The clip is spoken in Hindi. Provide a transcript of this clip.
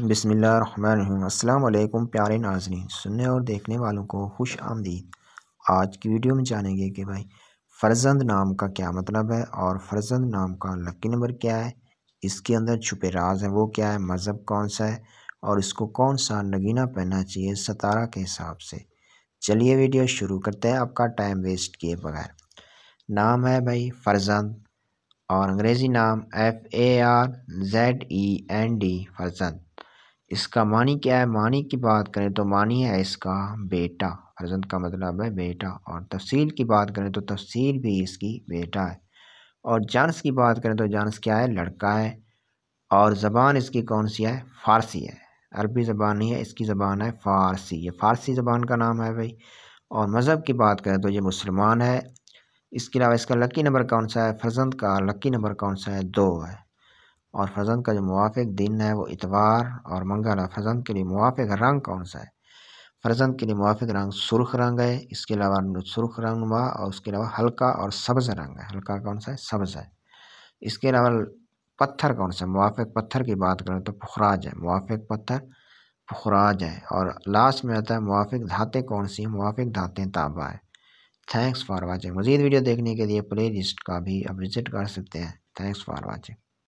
अस्सलाम वालेकुम प्यारे नाजरीन सुनने और देखने वालों को खुश आमदीद आज की वीडियो में जानेंगे कि भाई फ़र्जंद नाम का क्या मतलब है और फ़र्जंद नाम का लकी नंबर क्या है इसके अंदर छुपे राज है वो क्या है मज़हब कौन सा है और इसको कौन सा नगीना पहनना चाहिए सतारा के हिसाब से चलिए वीडियो शुरू करते हैं आपका टाइम वेस्ट किए बगैर नाम है भाई फ़र्जंद और अंग्रेज़ी नाम F A R Z E N D फ़र्जंद इसका मानी क्या है मानी की बात करें तो मानी है इसका बेटा अर्जंद का मतलब है बेटा और तफसील की बात करें तो तफसील भी इसकी बेटा है और जानस की बात करें तो जानस क्या है लड़का है और ज़बान इसकी कौन सी है फ़ारसी है अरबी ज़बान नहीं है इसकी ज़बान है फ़ारसी ये फ़ारसी ज़बान का नाम है भाई और मज़हब की बात करें तो ये मुसलमान है इसके अलावा इसका लकी नंबर कौन सा है फर्जंद का लकी नंबर कौन सा है दो है और फजन का जो मुआफ़ दिन है वो इतवार और मंगल है फजन के लिए मुआफ़ रंग कौन सा है फ़जन के लिए मुआफ़ रंग सुर्ख रंग है इसके अलावा सुर्ख रंग नुमा और उसके अलावा हल्का और सब्ज़ रंग है हल्का कौन सा है सब्ज़ है इसके अलावा पत्थर कौन सा मुआफ़ पत्थर की बात करें तो पुखराज है मुआफ़ पत्थर पुखराज है और लास्ट में आता है मुआफ़ धातें कौन सी मुआफ़ धातें ताबा है थैंक्स फॉर वाचिंग मज़ीद वीडियो देखने के लिए प्ले लिस्ट का भी आप विज़िट कर सकते हैं थैंक्स फॉर वाचिंग